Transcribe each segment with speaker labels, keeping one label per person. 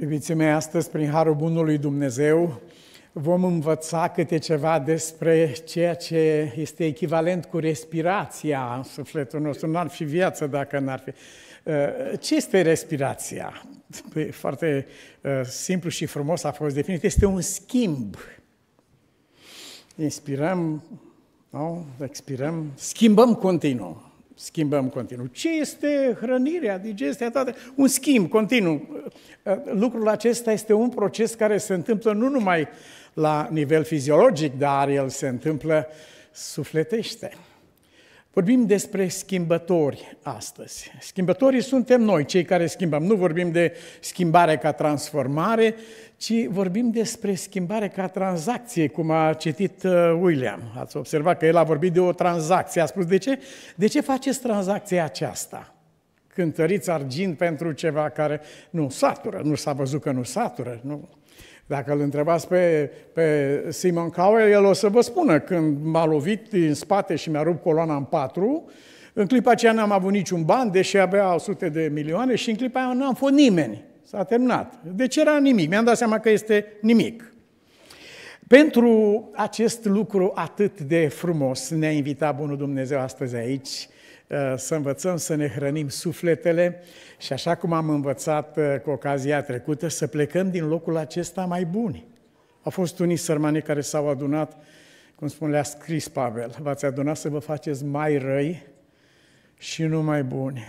Speaker 1: Iubiții mei, astăzi, prin Harul Bunului Dumnezeu, vom învăța câte ceva despre ceea ce este echivalent cu respirația în sufletul nostru. N-ar fi viață dacă n-ar fi. Uh, ce este respirația? Păi, foarte uh, simplu și frumos a fost definit. Este un schimb. Inspirăm, nu? expirăm, schimbăm continuu schimbăm continuu. Ce este hrănirea, digestia, toate? Un schimb continuu. Ă, lucrul acesta este un proces care se întâmplă nu numai la nivel fiziologic, dar el se întâmplă sufletește. Vorbim despre schimbători astăzi. Schimbătorii suntem noi, cei care schimbăm. Nu vorbim de schimbare ca transformare, ci vorbim despre schimbare ca tranzacție, cum a citit uh, William. Ați observat că el a vorbit de o tranzacție. A spus, de ce? De ce faceți tranzacția aceasta? Cântăriți argint pentru ceva care nu satură, nu s-a văzut că nu satură, nu dacă îl întrebați pe, pe Simon Cowell, el o să vă spună când m-a lovit din spate și mi-a rupt coloana în patru, în clipa aceea n-am avut niciun ban, deși avea 100 de milioane și în clipa aia n-am fost nimeni. S-a terminat. Deci era nimic. Mi-am dat seama că este nimic. Pentru acest lucru atât de frumos ne-a invitat Bunul Dumnezeu astăzi aici, Eh, să învățăm să ne hrănim sufletele și așa cum am învățat eh, cu ocazia trecută, să plecăm din locul acesta mai buni. Au fost unii sărmani care s-au adunat, cum spun, le-a scris Pavel, v-ați adunat să vă faceți mai răi și nu mai buni.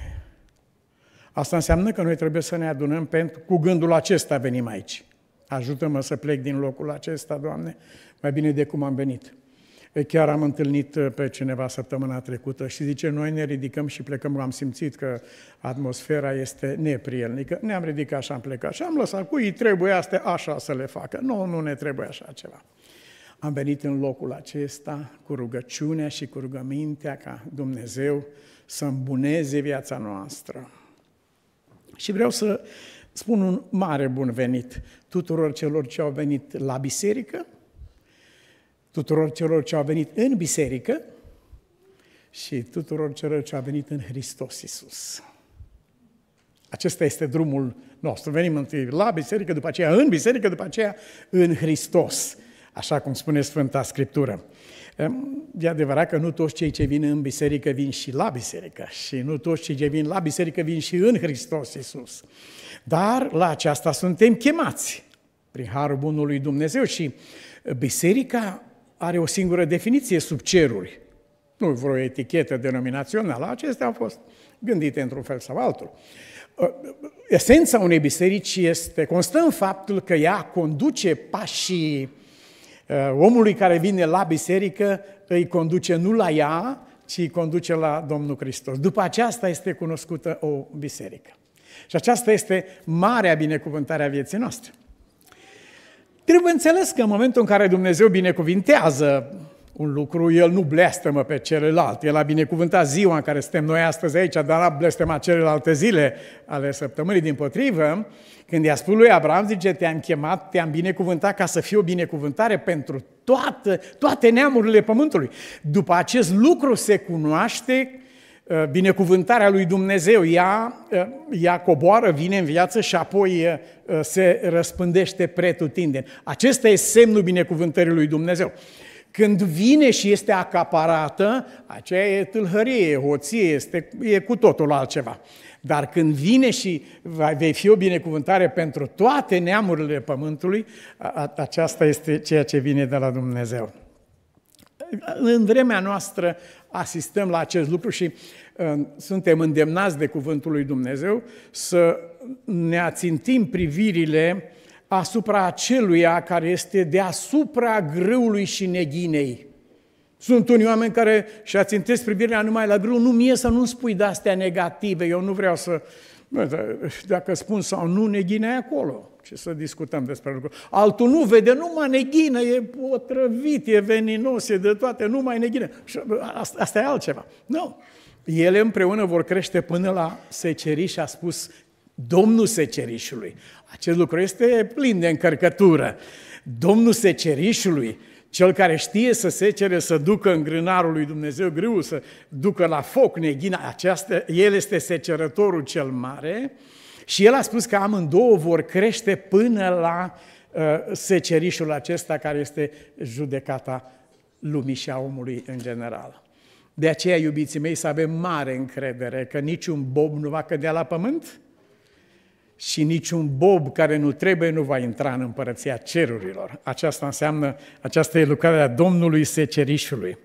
Speaker 1: Asta înseamnă că noi trebuie să ne adunăm pentru, cu gândul acesta venim aici. Ajută-mă să plec din locul acesta, Doamne, mai bine de cum am venit. Chiar am întâlnit uh, pe cineva săptămâna trecută și zice, noi ne ridicăm și plecăm, am simțit că atmosfera este neprielnică. Ne-am ridicat și am plecat și am lăsat, cu ei, trebuie astea așa să le facă. Nu, nu ne trebuie așa ceva. Am venit în locul acesta cu rugăciunea și cu rugămintea ca Dumnezeu să îmbuneze viața noastră. Și vreau să spun un mare bun venit tuturor celor ce au venit la biserică, tuturor celor ce au venit în biserică și tuturor celor ce au venit în Hristos Isus. Acesta este drumul nostru. Venim întâi la biserică, după aceea în biserică, după aceea în Hristos, așa cum spune Sfânta Scriptură. Ehm, e adevărat că nu toți cei ce vin în biserică vin și la biserică și nu toți cei ce vin la biserică vin și în Hristos Isus. Dar la aceasta suntem chemați prin Harul Bunului Dumnezeu și biserica are o singură definiție sub ceruri. Nu vreo etichetă denominațională, acestea au fost gândite într-un fel sau altul. Ă, esența unei biserici este, constă în faptul că ea conduce pașii ă, omului care vine la biserică, îi conduce nu la ea, ci îi conduce la Domnul Hristos. După aceasta este cunoscută o biserică. Și aceasta este marea binecuvântare a vieții noastre. Trebuie înțeles că în momentul în care Dumnezeu binecuvintează un lucru, El nu blestemă pe celălalt. El a binecuvântat ziua în care suntem noi astăzi aici, dar a blestemat celelalte zile ale săptămânii din potrivă. Când i-a spus lui Abraham, zice, te-am chemat, te-am binecuvântat ca să fie o binecuvântare pentru toată, toate neamurile pământului. După acest lucru se cunoaște Uh, binecuvântarea lui Dumnezeu, ea, uh, ea coboară, vine în viață și apoi uh, se răspândește pretutindeni. Acesta e semnul binecuvântării lui Dumnezeu. Când vine și este acaparată, aceea e tâlhărie, e hoție, este, e cu totul altceva. Dar când vine și vei fi o binecuvântare pentru toate neamurile pământului, aceasta este ceea ce vine de la Dumnezeu. În vremea noastră asistăm la acest lucru și uh, suntem îndemnați de Cuvântul lui Dumnezeu să ne ațintim privirile asupra aceluia care este deasupra grâului și neghinei. Sunt unii oameni care și ațintesc privirea numai la grâu, nu mie să nu spui de astea negative, eu nu vreau să dacă spun sau nu, neghina e acolo. Ce să discutăm despre lucruri. Altul nu vede, numai neghină, e potrăvit, e veninos, e de toate, numai neghină. Asta, asta e altceva. Nu. Ele împreună vor crește până la seceriș, a spus Domnul secerișului. Acest lucru este plin de încărcătură. Domnul secerișului cel care știe să cere să ducă în grânarul lui Dumnezeu greu, să ducă la foc neghina aceasta, el este secerătorul cel mare și el a spus că amândouă vor crește până la uh, secerișul acesta care este judecata lumii și a omului în general. De aceea, iubiții mei, să avem mare încredere că niciun bob nu va cădea la pământ, și niciun bob care nu trebuie nu va intra în împărăția cerurilor. Aceasta înseamnă, aceasta e lucrarea Domnului Secerișului.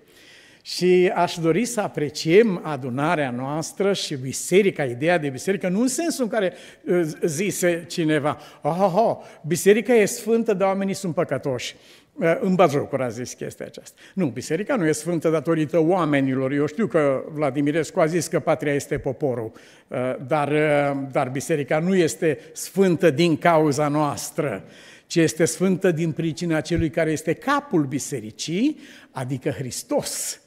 Speaker 1: Și aș dori să apreciem adunarea noastră și biserica, ideea de biserică, nu în sensul în care uh, zise cineva, oh, oh, oh biserica e sfântă, dar oamenii sunt păcătoși. Eh, În bazocuri a zis chestia aceasta. Nu, biserica nu e sfântă datorită oamenilor. Eu știu că Vladimirescu a zis că patria este poporul, eh, dar, eh, dar biserica nu este sfântă din cauza noastră, ci este sfântă din pricina celui care este capul bisericii, adică Hristos.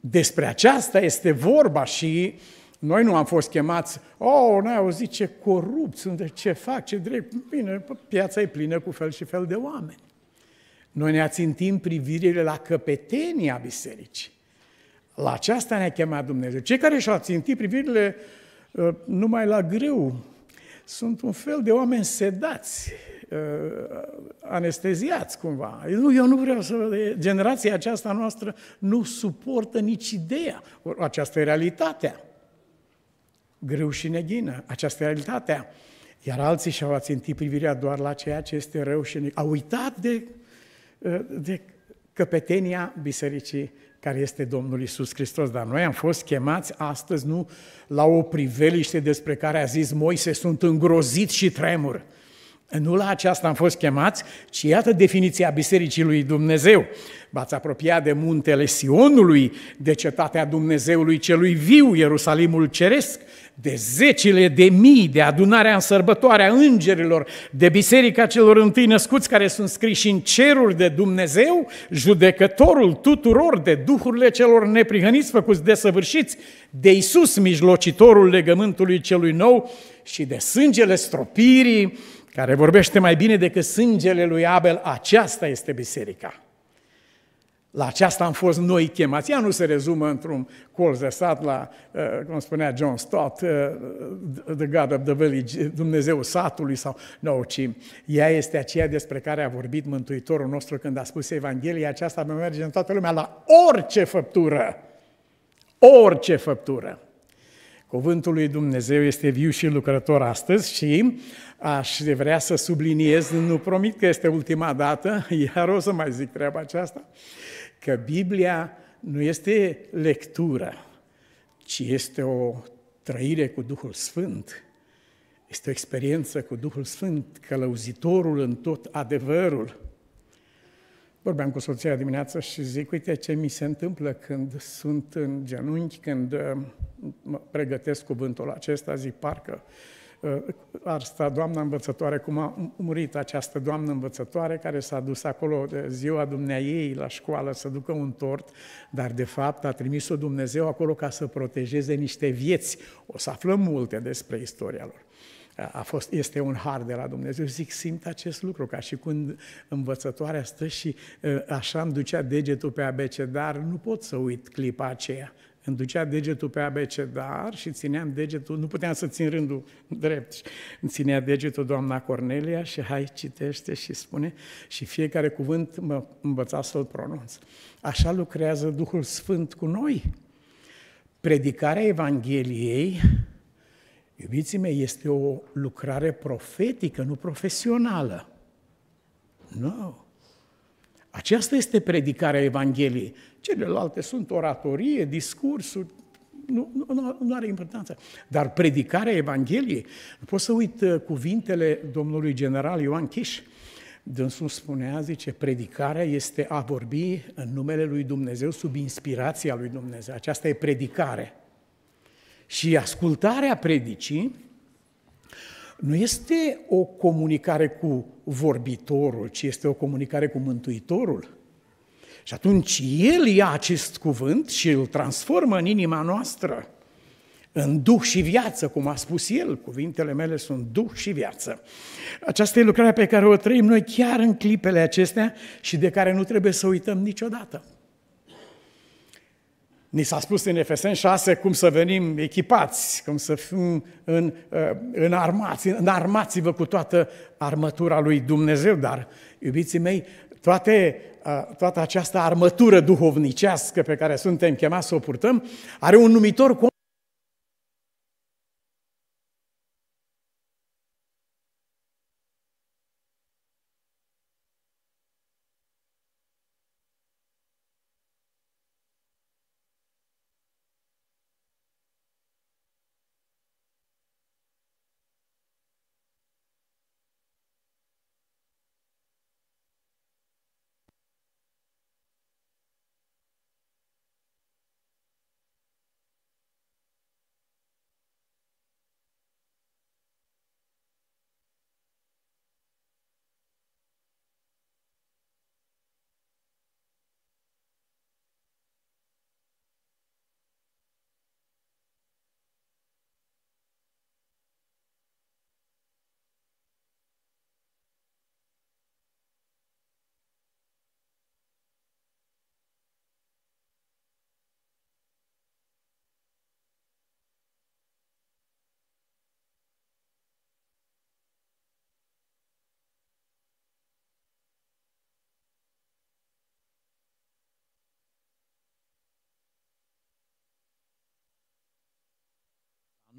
Speaker 1: Despre aceasta este vorba și noi nu am fost chemați, oh, n-ai auzit ce corupți sunt, ce fac, ce drept, bine, piața e plină cu fel și fel de oameni. Noi ne ațintim privirile la căpetenia bisericii. La aceasta ne-a chemat Dumnezeu. Cei care și-au țintit privirile uh, numai la greu sunt un fel de oameni sedați, uh, anesteziați cumva. Nu, eu nu vreau să... Generația aceasta noastră nu suportă nici ideea. Aceasta e realitatea. Greu și neghină. Aceasta e realitatea. Iar alții și-au ațintit privirea doar la ceea ce este rău și neghină. Au uitat de Eh, de căpetenia bisericii care este Domnul Isus Hristos. Dar noi am fost chemați astăzi nu la o priveliște despre care a zis Moise, sunt îngrozit și tremur nu la aceasta am fost chemați, ci iată definiția Bisericii lui Dumnezeu. V-ați apropiat de muntele Sionului, de cetatea Dumnezeului celui viu, Ierusalimul Ceresc, de zecile de mii, de adunarea în sărbătoarea îngerilor, de biserica celor întâi născuți care sunt scriși în ceruri de Dumnezeu, judecătorul tuturor de duhurile celor neprihăniți făcuți desăvârșiți, de Isus mijlocitorul legământului celui nou și de sângele stropirii, care vorbește mai bine decât sângele lui Abel, aceasta este biserica. La aceasta am fost noi chemați. Ea nu se rezumă într-un colț de sat la, uh, cum spunea John Stott, uh, The God of the Village, Dumnezeu satului sau... nou, ci ea este aceea despre care a vorbit Mântuitorul nostru când a spus Evanghelia aceasta, merge în toată lumea la orice făptură. Orice făptură. Cuvântul lui Dumnezeu este viu și lucrător astăzi și aș vrea să subliniez, nu promit că este ultima dată, iar o să mai zic treaba aceasta, că Biblia nu este lectură, ci este o trăire cu Duhul Sfânt. Este o experiență cu Duhul Sfânt, călăuzitorul în tot adevărul. Vorbeam cu soția dimineață și zic, uite ce mi se întâmplă când sunt în genunchi, când uh, mă pregătesc cuvântul acesta, zic, parcă uh, ar sta doamna învățătoare, cum a murit această doamnă învățătoare care s-a dus acolo de ziua ei la școală să ducă un tort, dar de fapt a trimis-o Dumnezeu acolo ca să protejeze niște vieți. O să aflăm multe despre istoria lor a fost, este un har de la Dumnezeu. Zic, simt acest lucru, ca și când învățătoarea stă și așa îmi ducea degetul pe abecedar, nu pot să uit clipa aceea. Îmi ducea degetul pe abecedar și țineam degetul, nu puteam să țin rândul drept. Îmi ținea degetul doamna Cornelia și hai, citește și spune și fiecare cuvânt mă învăța să-l pronunț. Așa lucrează Duhul Sfânt cu noi. Predicarea Evangheliei Iubiții mei, este o lucrare profetică, nu profesională. Nu. No. Aceasta este predicarea Evangheliei. Celelalte sunt oratorie, discursuri, nu, nu, nu are importanță. Dar predicarea Evangheliei, nu pot să uit uh, cuvintele domnului general Ioan Chiș, Dânsul spunea, zice, predicarea este a vorbi în numele lui Dumnezeu, sub inspirația lui Dumnezeu. Aceasta e predicare. Și ascultarea predicii nu este o comunicare cu vorbitorul, ci este o comunicare cu Mântuitorul. Și atunci El ia acest cuvânt și îl transformă în inima noastră, în duh și viață, cum a spus El. Cuvintele mele sunt duh și viață. Aceasta e lucrarea pe care o trăim noi chiar în clipele acestea și de care nu trebuie să uităm niciodată. Ni s-a spus în Efesen 6 cum să venim echipați, cum să fim în, uh, în armați, armați vă cu toată armătura lui Dumnezeu, dar, iubiții mei, toate, uh, toată această armătură duhovnicească pe care suntem chemați să o purtăm are un numitor cu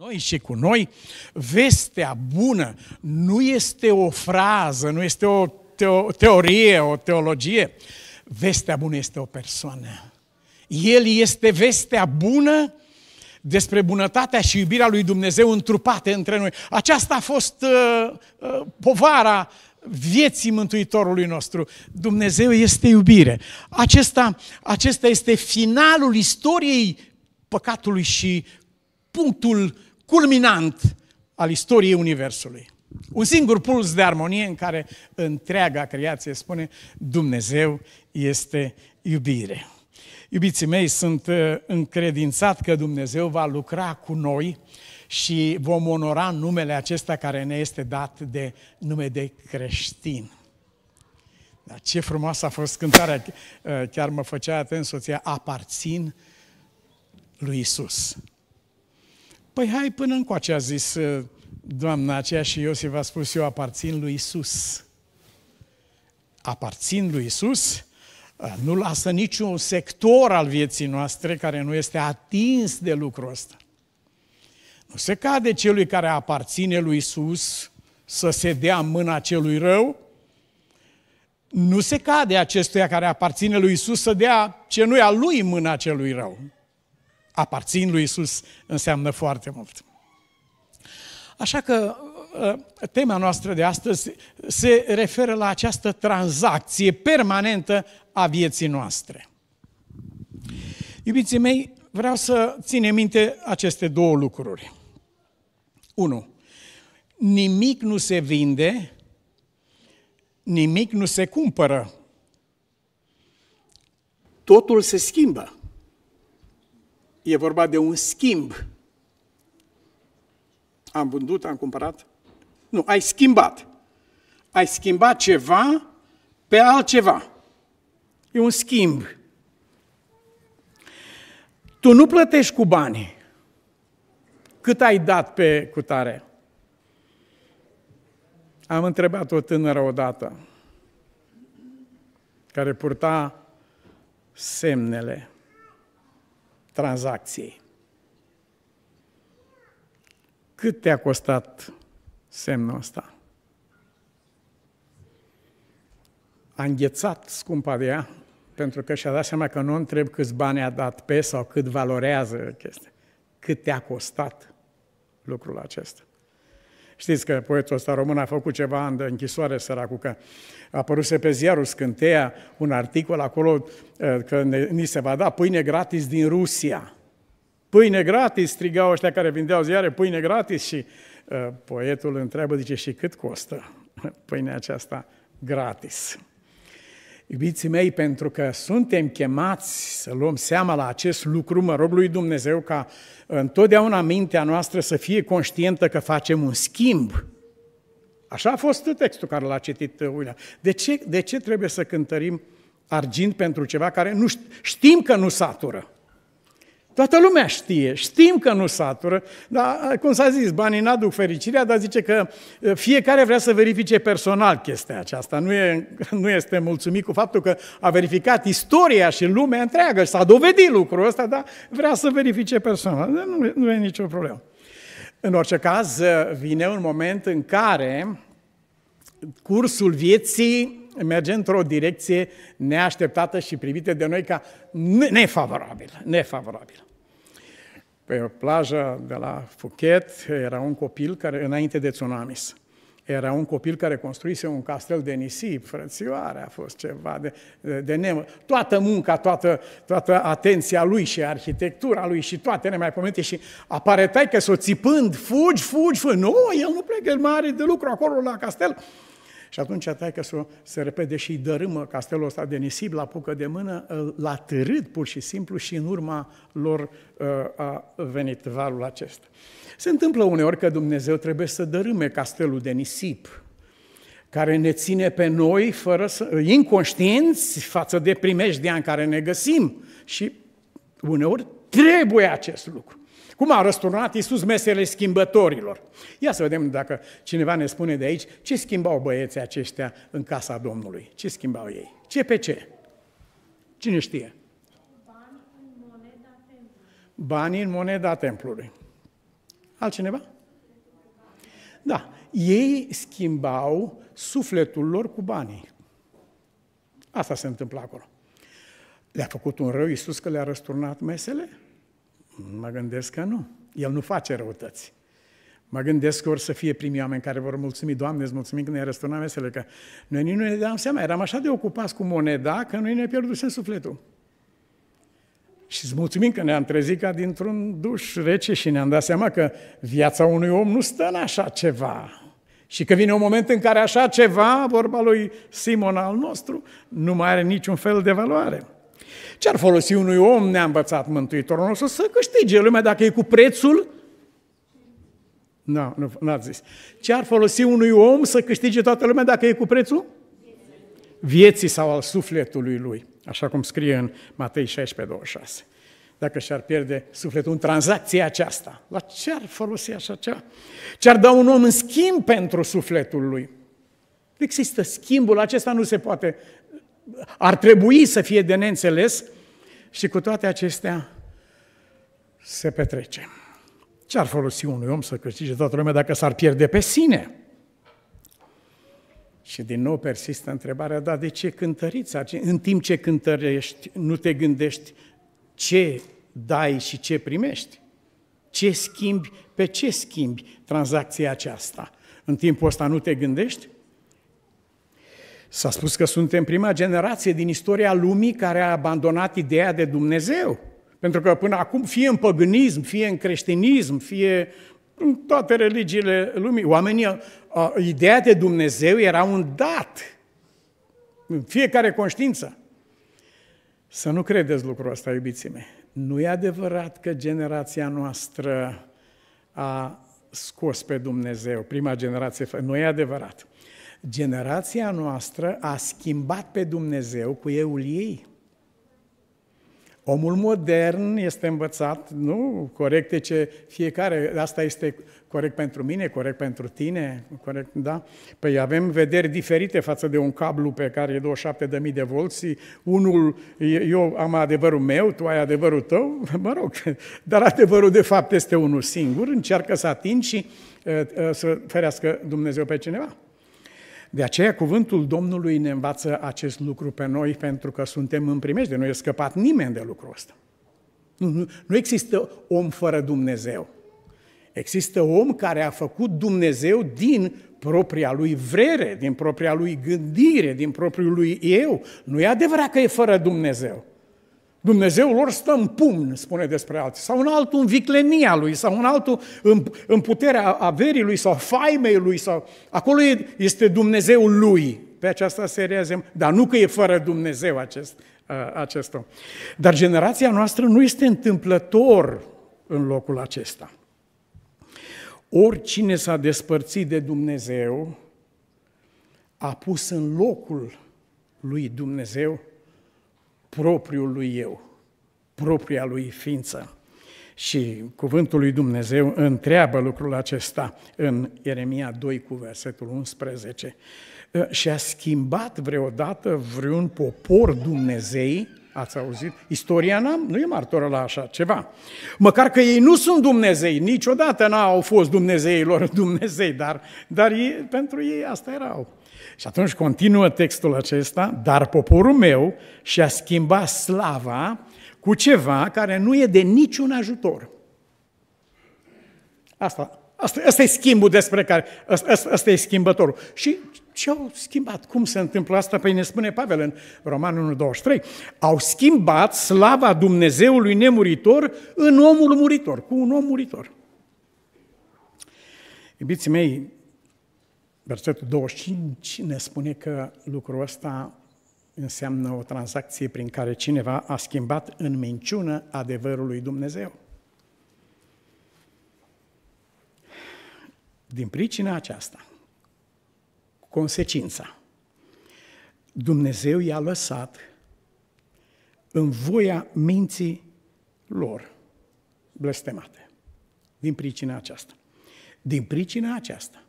Speaker 1: noi și cu noi, vestea bună nu este o frază, nu este o teorie, o teologie. Vestea bună este o persoană. El este vestea bună despre bunătatea și iubirea lui Dumnezeu întrupate între noi. Aceasta a fost uh, uh, povara vieții Mântuitorului nostru. Dumnezeu este iubire. Acesta, acesta este finalul istoriei păcatului și punctul culminant al istoriei Universului. Un singur puls de armonie în care întreaga creație spune Dumnezeu este iubire. Iubiții mei, sunt uh, încredințat că Dumnezeu va lucra cu noi și vom onora numele acesta care ne este dat de nume de creștin. Dar ce frumoasă a fost cântarea, uh, chiar mă făcea atent soția, aparțin lui Isus. Păi hai până încoace, a zis uh, doamna aceea și Iosif a spus, eu aparțin lui Isus. Aparțin lui Isus, uh, nu lasă niciun sector al vieții noastre care nu este atins de lucrul ăsta. Nu se cade celui care aparține lui Isus să se dea în mâna celui rău, nu se cade acestuia care aparține lui Isus să dea ce nu e a lui în mâna celui rău aparțin lui Isus înseamnă foarte mult. Așa că ă, tema noastră de astăzi se referă la această tranzacție permanentă a vieții noastre. Iubiții mei, vreau să ținem minte aceste două lucruri. 1. Nimic nu se vinde, nimic nu se cumpără. Totul se schimbă. E vorba de un schimb. Am vândut, am cumpărat? Nu, ai schimbat. Ai schimbat ceva pe altceva. E un schimb. Tu nu plătești cu bani. Cât ai dat pe cutare? Am întrebat o tânără odată care purta semnele tranzacției. Cât te-a costat semnul ăsta? A înghețat scumpa de ea, pentru că și-a dat seama că nu întreb câți bani a dat pe sau cât valorează chestia, cât te-a costat lucrul acesta. Știți că poetul ăsta român a făcut ceva în închisoare, săracu, că a apărut pe ziarul Scânteia un articol acolo ă, că ne, ni se va da pâine gratis din Rusia. Pâine gratis, strigau ăștia care vindeau ziare, pâine gratis și uh, poetul întreabă, zice, și cât costă pâinea aceasta gratis? Iubiții mei, pentru că suntem chemați să luăm seama la acest lucru, mă rog lui Dumnezeu ca întotdeauna mintea noastră să fie conștientă că facem un schimb. Așa a fost textul care l-a citit Uilea. Uh, de ce, de ce trebuie să cântărim argint pentru ceva care nu știm că nu satură? Toată lumea știe, știm că nu satură, dar, cum s-a zis, banii n-aduc fericirea, dar zice că fiecare vrea să verifice personal chestia aceasta. Nu, e, nu este mulțumit cu faptul că a verificat istoria și lumea întreagă și s-a dovedit lucrul ăsta, dar vrea să verifice personal. Nu, nu e nicio problemă. În orice caz, vine un moment în care cursul vieții merge într-o direcție neașteptată și privită de noi ca nefavorabilă, nefavorabil pe o plajă de la Phuket, era un copil care, înainte de tsunamis, era un copil care construise un castel de nisip, frățioare, a fost ceva de, de, de nemă. Toată munca, toată, toată atenția lui și arhitectura lui și toate nemaipomenite și apare taică să o țipând, fugi, fugi, fugi, nu, el nu plecă, el mai are de lucru acolo la castel. Și atunci taică să se repede și îi dărâmă castelul ăsta de nisip, la pucă de mână, l-a târât pur și simplu și în urma lor ă, a venit valul acesta. Se întâmplă uneori că Dumnezeu trebuie să dărâme castelul de nisip, care ne ține pe noi fără să, inconștienți față de primejdea în care ne găsim și uneori trebuie acest lucru. Cum a răsturnat Iisus mesele schimbătorilor? Ia să vedem dacă cineva ne spune de aici ce schimbau băieții aceștia în casa Domnului. Ce schimbau ei? Ce pe ce? Cine știe? Bani în în moneda templului. Altcineva? Da. Ei schimbau sufletul lor cu banii. Asta se întâmplă acolo. Le-a făcut un rău Iisus că le-a răsturnat mesele? Mă gândesc că nu. El nu face răutăți. Mă gândesc că or să fie primii oameni care vor mulțumi, Doamne, îți mulțumim că ne răsturnat mesele, că noi nici nu ne dăm seama, eram așa de ocupați cu moneda că noi ne pierdusem sufletul. Și îți mulțumim că ne-am trezit ca dintr-un duș rece și ne-am dat seama că viața unui om nu stă în așa ceva. Și că vine un moment în care așa ceva, vorba lui Simon al nostru, nu mai are niciun fel de valoare. Ce-ar folosi unui om, ne-a învățat Mântuitorul nostru, să câștige lumea dacă e cu prețul? Nu, nu, nu ați zis. Ce-ar folosi unui om să câștige toată lumea dacă e cu prețul? Vieții sau al sufletului lui, așa cum scrie în Matei 16, 26 dacă și-ar pierde sufletul în tranzacția aceasta. La ce ar folosi așa ceva? Ce-ar da un om în schimb pentru sufletul lui? Există schimbul acesta, nu se poate ar trebui să fie de neînțeles și cu toate acestea se petrece. Ce ar folosi unui om să câștige toată lumea dacă s-ar pierde pe sine? Și din nou persistă întrebarea, dar de ce cântăriți? În timp ce cântărești, nu te gândești ce dai și ce primești? Ce schimbi, pe ce schimbi tranzacția aceasta? În timpul ăsta nu te gândești? S-a spus că suntem prima generație din istoria lumii care a abandonat ideea de Dumnezeu. Pentru că până acum, fie în păgânism, fie în creștinism, fie în toate religiile lumii, oamenii, ideea de Dumnezeu era un dat în fiecare conștiință. Să nu credeți lucrul ăsta, iubiții mei. Nu e adevărat că generația noastră a scos pe Dumnezeu, prima generație, nu e adevărat. Generația noastră a schimbat pe Dumnezeu cu euul ei. Omul modern este învățat, nu corecte ce fiecare, asta este corect pentru mine, corect pentru tine, corect, da? Păi avem vederi diferite față de un cablu pe care e 27.000 de volți, unul, eu am adevărul meu, tu ai adevărul tău, mă rog, dar adevărul de fapt este unul singur, încearcă să atingi și uh, uh, să ferească Dumnezeu pe cineva. De aceea cuvântul Domnului ne învață acest lucru pe noi pentru că suntem în primejde. Nu e scăpat nimeni de lucrul ăsta. Nu, nu, nu există om fără Dumnezeu. Există om care a făcut Dumnezeu din propria lui vrere, din propria lui gândire, din propriul lui eu. Nu e adevărat că e fără Dumnezeu. Dumnezeul lor stă în pumn, spune despre alții, sau în altul în viclenia lui, sau în altul în, în puterea averii lui, sau faimei lui, sau... Acolo este Dumnezeul lui. Pe aceasta reazem, dar nu că e fără Dumnezeu acest, acest om. Dar generația noastră nu este întâmplător în locul acesta. Oricine s-a despărțit de Dumnezeu, a pus în locul lui Dumnezeu propriul lui eu, propria lui ființă. Și cuvântul lui Dumnezeu întreabă lucrul acesta în Ieremia 2 cu versetul 11. Și a schimbat vreodată vreun popor Dumnezei, ați auzit? Istoria n nu e martoră la așa ceva. Măcar că ei nu sunt Dumnezei, niciodată n-au fost Dumnezeilor Dumnezei, dar, dar ei, pentru ei asta erau. Și atunci continuă textul acesta, dar poporul meu și-a schimbat slava cu ceva care nu e de niciun ajutor. Asta, asta, asta e schimbul despre care, asta, asta e schimbătorul. Și ce au schimbat? Cum se întâmplă asta? Păi ne spune Pavel în Romanul 1.23. Au schimbat slava Dumnezeului nemuritor în omul muritor, cu un om muritor. Iubiții mei, Versetul 25 ne spune că lucrul ăsta înseamnă o tranzacție prin care cineva a schimbat în minciună adevărul lui Dumnezeu. Din pricina aceasta, consecința, Dumnezeu i-a lăsat în voia minții lor blestemate. Din pricina aceasta. Din pricina aceasta,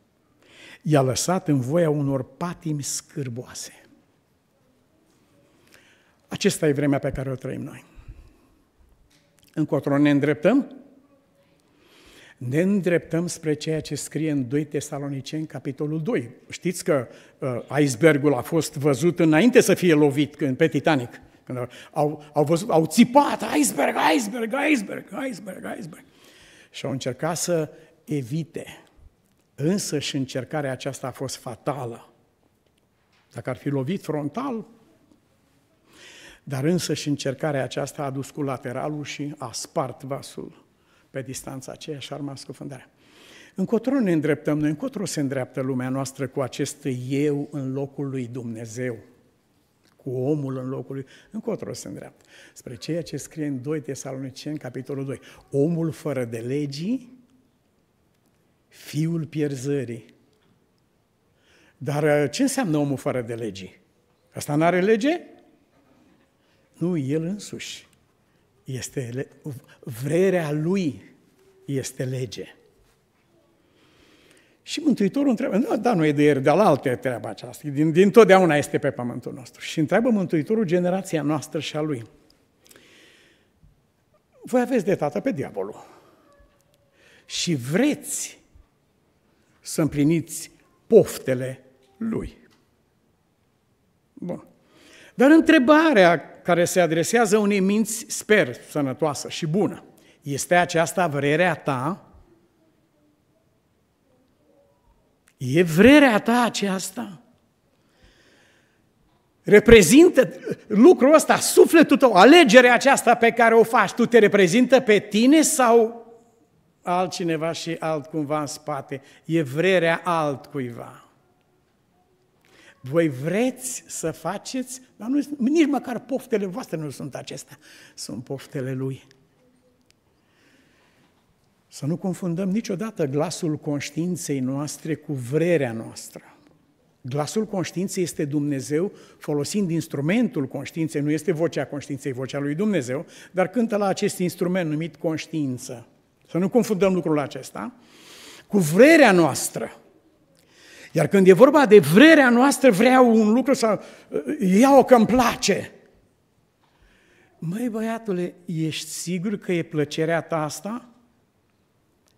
Speaker 1: i-a lăsat în voia unor patimi scârboase. Acesta e vremea pe care o trăim noi. Încotro ne îndreptăm? Ne îndreptăm spre ceea ce scrie în 2 Tesaloniceni, capitolul 2. Știți că uh, icebergul a fost văzut înainte să fie lovit când, pe Titanic. Când au, au, văzut, au țipat, iceberg, iceberg, iceberg, iceberg, iceberg. Și au încercat să evite Însă și încercarea aceasta a fost fatală. Dacă ar fi lovit frontal, dar însă și încercarea aceasta a dus cu lateralul și a spart vasul pe distanța aceea și a rămas fundarea. Încotro ne îndreptăm noi, încotro se îndreaptă lumea noastră cu acest eu în locul lui Dumnezeu, cu omul în locul lui, încotro se îndreaptă. Spre ceea ce scrie în 2 Tesaloniceni, capitolul 2, omul fără de legii fiul pierzării. Dar uh, ce înseamnă omul fără de lege? Asta nu are lege? Nu, el însuși. Este le... vrerea lui este lege. Și Mântuitorul întreabă, nu, da, nu e de ieri, de la alte treaba aceasta, din, din totdeauna este pe pământul nostru. Și întreabă Mântuitorul generația noastră și a lui. Voi aveți de tată pe diavolul și vreți să împliniți poftele Lui. Bun. Dar întrebarea care se adresează unei minți, sper, sănătoasă și bună, este aceasta vrerea ta? E vrerea ta aceasta? Reprezintă lucrul ăsta, sufletul tău, alegerea aceasta pe care o faci, tu te reprezintă pe tine sau altcineva și altcumva în spate, e vrerea altcuiva. Voi vreți să faceți, dar nu, nici măcar poftele voastre nu sunt acestea, sunt poftele Lui. Să nu confundăm niciodată glasul conștiinței noastre cu vrerea noastră. Glasul conștiinței este Dumnezeu folosind instrumentul conștiinței, nu este vocea conștiinței, vocea lui Dumnezeu, dar cântă la acest instrument numit conștiință. Să nu confundăm lucrul acesta cu vrerea noastră. Iar când e vorba de vrerea noastră, vreau un lucru sau eh, iau că îmi place. Măi băiatule, ești sigur că e plăcerea ta asta?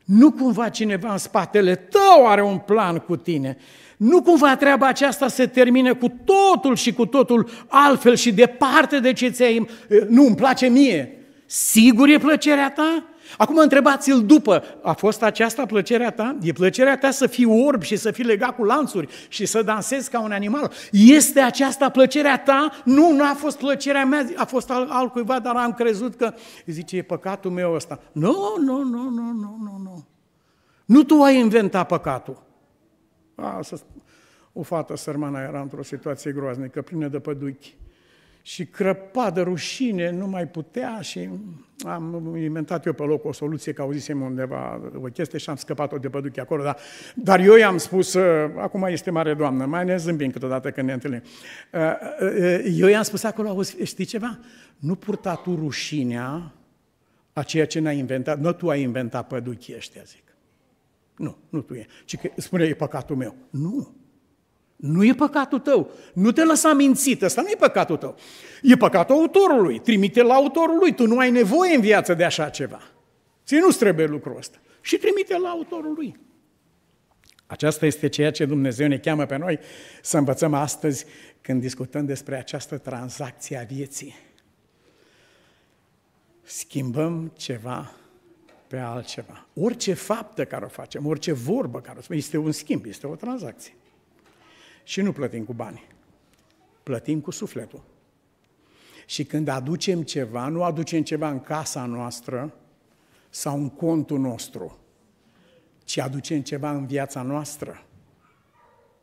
Speaker 1: Nu cumva cineva în spatele tău are un plan cu tine. Nu cumva treaba aceasta se termină cu totul și cu totul altfel și departe de ce ți-ai... Eh, nu, îmi place mie. Sigur e plăcerea ta? Acum întrebați-l după, a fost aceasta plăcerea ta? E plăcerea ta să fii orb și să fii legat cu lanțuri și să dansezi ca un animal? Este aceasta plăcerea ta? Nu, nu a fost plăcerea mea, a fost al, cuiva, dar am crezut că, zice, e păcatul meu ăsta. Nu, nu, nu, nu, nu, nu, nu. Nu tu ai inventat păcatul. A, O fată sărmana era într-o situație groaznică, plină de păduchi și crăpa de rușine, nu mai putea și am inventat eu pe loc o soluție, că auzisem undeva o chestie și am scăpat-o de păduche acolo, dar, dar eu i-am spus, uh, acum este mare doamnă, mai ne zâmbim câteodată când ne întâlnim, uh, uh, eu i-am spus acolo, auzi, știi ceva? Nu purta tu rușinea a ceea ce n-ai inventat, nu tu ai inventat păduchii ăștia, zic. Nu, nu tu e. Ci că spune, e păcatul meu. Nu, nu e păcatul tău. Nu te lăsa mințit. Asta nu e păcatul tău. E păcatul autorului. Trimite la autorul lui. Tu nu ai nevoie în viață de așa ceva. Ți nu trebuie lucrul ăsta. Și trimite la autorul lui. Aceasta este ceea ce Dumnezeu ne cheamă pe noi să învățăm astăzi când discutăm despre această tranzacție a vieții. Schimbăm ceva pe altceva. Orice faptă care o facem, orice vorbă care o spunem, este un schimb, este o tranzacție. Și nu plătim cu bani. Plătim cu sufletul. Și când aducem ceva, nu aducem ceva în casa noastră sau în contul nostru, ci aducem ceva în viața noastră.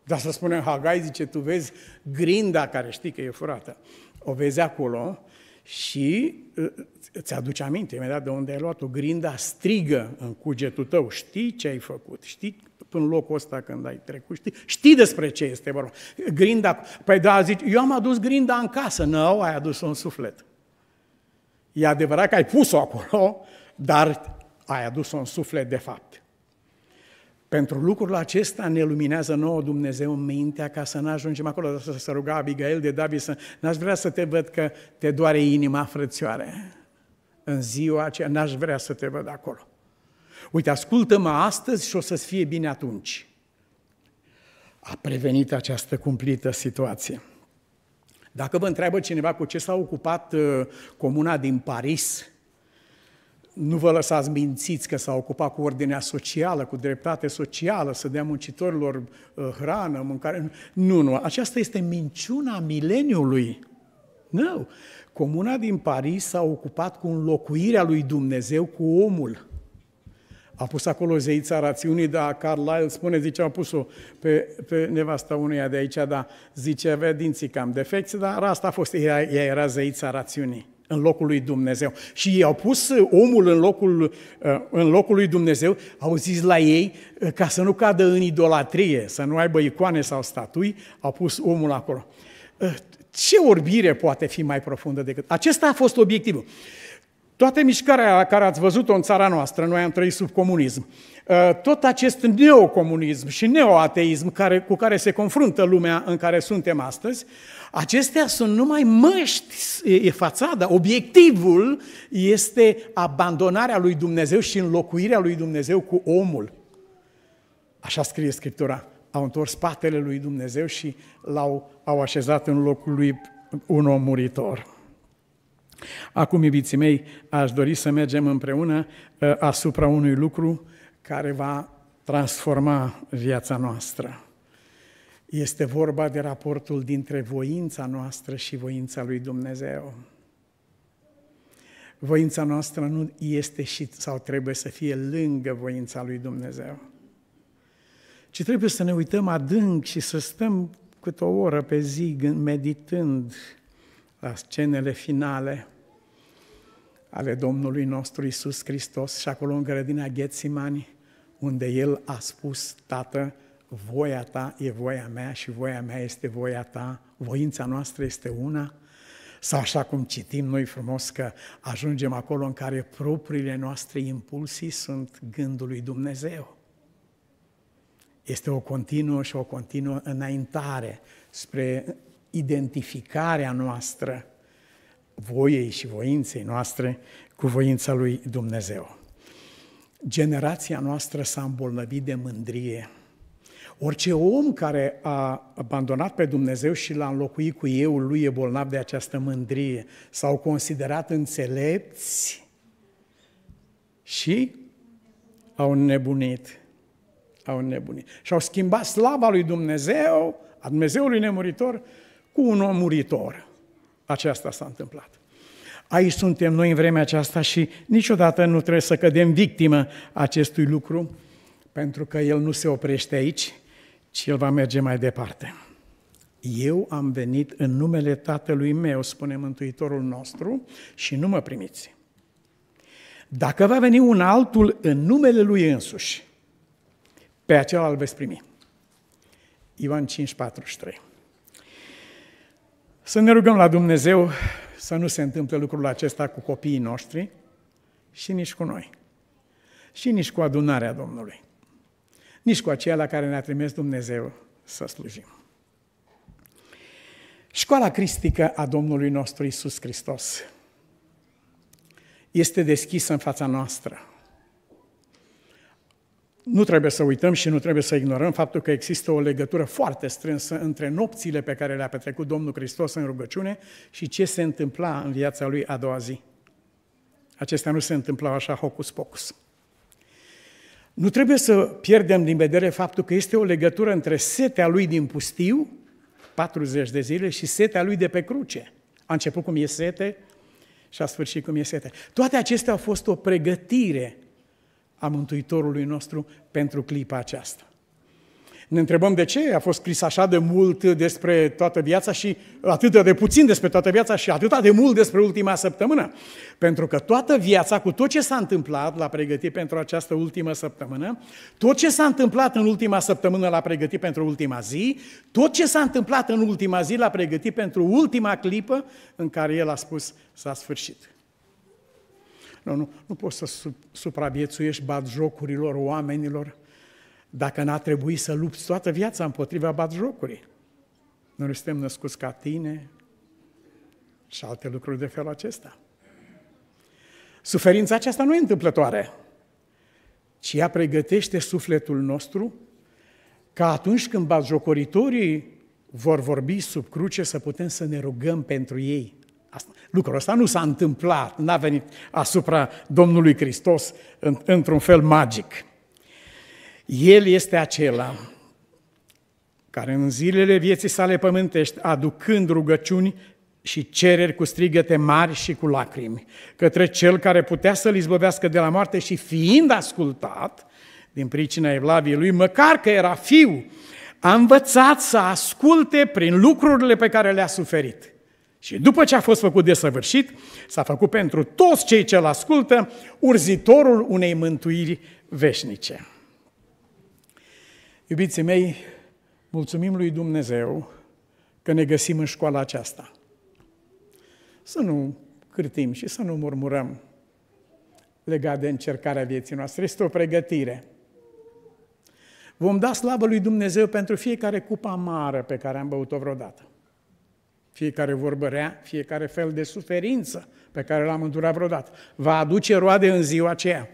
Speaker 1: Dar să spunem, Hagai zice, tu vezi grinda care știi că e furată. O vezi acolo și uh, uh, îți aduce aminte imediat de unde ai luat-o. Grinda strigă în cugetul tău, știi ce ai făcut, știi în locul ăsta când ai trecut, știi, știi despre ce este vorba. Grinda, păi da, zici, eu am adus grinda în casă, nu, no, ai adus-o în suflet. E adevărat că ai pus-o acolo, dar ai adus-o în suflet de fapt. Pentru lucrul acesta ne luminează nouă Dumnezeu mintea ca să nu ajungem acolo, să se ruga Abigail de David să n-aș vrea să te văd că te doare inima frățioare. În ziua aceea n-aș vrea să te văd acolo. Uite, ascultă-mă astăzi și o să-ți fie bine atunci. A prevenit această cumplită situație. Dacă vă întreabă cineva cu ce s-a ocupat uh, comuna din Paris, nu vă lăsați mințiți că s-a ocupat cu ordinea socială, cu dreptate socială, să dea muncitorilor uh, hrană, mâncare. Nu, nu, aceasta este minciuna mileniului. Nu. Comuna din Paris s-a ocupat cu înlocuirea lui Dumnezeu cu omul. A pus acolo zeița rațiunii, dar Carlyle spune, zice, a pus-o pe, pe nevasta unuia de aici, dar zice, avea dinții cam defecte, dar asta a fost, ea, ea era zeița rațiunii în locul lui Dumnezeu. Și ei au pus omul în locul, uh, în locul lui Dumnezeu, au zis la ei, uh, ca să nu cadă în idolatrie, să nu aibă icoane sau statui, au pus omul acolo. Uh, ce orbire poate fi mai profundă decât? Acesta a fost obiectivul. Toată mișcarea care ați văzut-o în țara noastră, noi am trăit sub comunism, ă, tot acest neocomunism și neoateism care, cu care se confruntă lumea în care suntem astăzi, acestea sunt numai măști, e fațada. Obiectivul este abandonarea lui Dumnezeu și înlocuirea lui Dumnezeu cu omul. Așa scrie Scriptura. Au întors spatele lui Dumnezeu și l-au au așezat în locul lui un om muritor. Acum, iubiții mei, aș dori să mergem împreună ă, asupra unui lucru care va transforma viața noastră. Este vorba de raportul dintre voința noastră și voința lui Dumnezeu. Voința noastră nu este și sau trebuie să fie lângă voința lui Dumnezeu, ci trebuie să ne uităm adânc și să stăm câte o oră pe zi meditând la scenele finale – ale Domnului nostru Isus Hristos și acolo în grădina Ghețimani, unde El a spus, Tată, voia ta e voia mea și voia mea este voia ta, voința noastră este una, sau așa cum citim noi frumos că ajungem acolo în care propriile noastre impulsii sunt gândul lui Dumnezeu. Este o continuă și o continuă înaintare spre identificarea noastră voiei și voinței noastre cu voința lui Dumnezeu. Generația noastră s-a îmbolnăvit de mândrie. Orice om care a abandonat pe Dumnezeu și l-a înlocuit cu eu, lui e bolnav de această mândrie. S-au considerat înțelepți și au nebunit. Au nebunit. Și au schimbat slava lui Dumnezeu, a Dumnezeului nemuritor, cu un om muritor aceasta s-a întâmplat. Aici suntem noi în vremea aceasta și niciodată nu trebuie să cădem victimă acestui lucru, pentru că el nu se oprește aici, ci el va merge mai departe. Eu am venit în numele Tatălui meu, spune Mântuitorul nostru, și nu mă primiți. Dacă va veni un altul în numele lui însuși, pe acela îl veți primi. Ioan 5, 43. Să ne rugăm la Dumnezeu să nu se întâmple lucrul acesta cu copiii noștri și nici cu noi. Și nici cu adunarea Domnului. Nici cu aceea la care ne-a trimis Dumnezeu să slujim. Școala cristică a Domnului nostru Isus Hristos este deschisă în fața noastră. Nu trebuie să uităm și nu trebuie să ignorăm faptul că există o legătură foarte strânsă între nopțile pe care le-a petrecut Domnul Hristos în rugăciune și ce se întâmpla în viața lui a doua zi. Acestea nu se întâmplau așa hocus-pocus. Nu trebuie să pierdem din vedere faptul că este o legătură între setea lui din pustiu, 40 de zile, și setea lui de pe cruce. A început cum e sete și a sfârșit cum e sete. Toate acestea au fost o pregătire a Mântuitorului nostru pentru clipa aceasta. Ne întrebăm de ce a fost scris așa de mult despre toată viața și atât de puțin despre toată viața și atât de mult despre ultima săptămână. Pentru că toată viața, cu tot ce s-a întâmplat la pregătit pentru această ultimă săptămână, tot ce s-a întâmplat în ultima săptămână la pregătit pentru ultima zi, tot ce s-a întâmplat în ultima zi la pregătit pentru ultima clipă în care el a spus s-a sfârșit. Nu, nu, nu poți să supraviețuiești jocurilor oamenilor dacă n-a trebuit să lupți toată viața împotriva batjocurii. Noi suntem născuți ca tine și alte lucruri de felul acesta. Suferința aceasta nu e întâmplătoare, ci ea pregătește sufletul nostru ca atunci când jocoritorii vor vorbi sub cruce să putem să ne rugăm pentru ei – Asta, lucrul ăsta nu s-a întâmplat, n-a venit asupra Domnului Hristos în, într-un fel magic. El este acela care în zilele vieții sale pământești, aducând rugăciuni și cereri cu strigăte mari și cu lacrimi, către cel care putea să-l izbăvească de la moarte și fiind ascultat, din pricina evlaviei lui, măcar că era fiu, a învățat să asculte prin lucrurile pe care le-a suferit. Și după ce a fost făcut desăvârșit, s-a făcut pentru toți cei ce-l ascultă urzitorul unei mântuiri veșnice. Iubiții mei, mulțumim lui Dumnezeu că ne găsim în școala aceasta. Să nu cârtim și să nu murmurăm legat de încercarea vieții noastre. Este o pregătire. Vom da slavă lui Dumnezeu pentru fiecare cupă amară pe care am băut-o vreodată fiecare vorbă rea, fiecare fel de suferință pe care l-am îndurat vreodată. Va aduce roade în ziua aceea.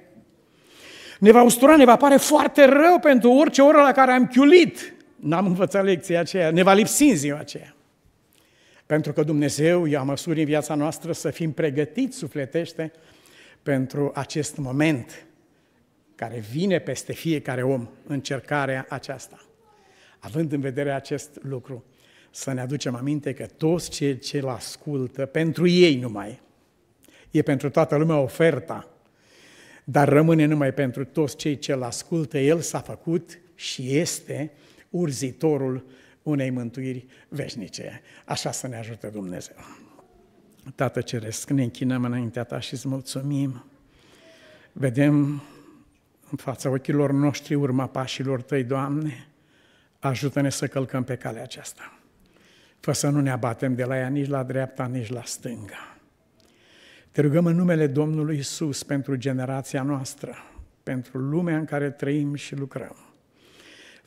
Speaker 1: Ne va ustura, ne va pare foarte rău pentru orice oră la care am chiulit. N-am învățat lecția aceea, ne va lipsi în ziua aceea. Pentru că Dumnezeu ia măsuri în viața noastră să fim pregătiți sufletește pentru acest moment care vine peste fiecare om, încercarea aceasta. Având în vedere acest lucru, să ne aducem aminte că toți cei ce îl ascultă, pentru ei numai, e pentru toată lumea oferta, dar rămâne numai pentru toți cei ce îl ascultă, el s-a făcut și este urzitorul unei mântuiri veșnice. Așa să ne ajute Dumnezeu. Tată Ceresc, ne închinăm înaintea Ta și îți mulțumim. Vedem în fața ochilor noștri urma pașilor Tăi, Doamne, ajută-ne să călcăm pe calea aceasta fă să nu ne abatem de la ea nici la dreapta, nici la stânga. Te rugăm în numele Domnului Isus pentru generația noastră, pentru lumea în care trăim și lucrăm.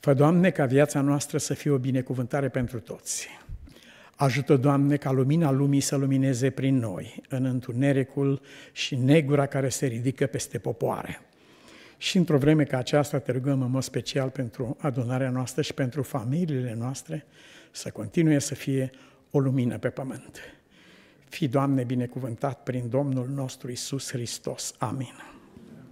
Speaker 1: Fă, Doamne, ca viața noastră să fie o binecuvântare pentru toți. Ajută, Doamne, ca lumina lumii să lumineze prin noi, în întunericul și negura care se ridică peste popoare. Și într-o vreme ca aceasta te rugăm în mod special pentru adunarea noastră și pentru familiile noastre, să continue să fie o lumină pe pământ. Fii, Doamne, binecuvântat prin Domnul nostru Isus Hristos. Amin.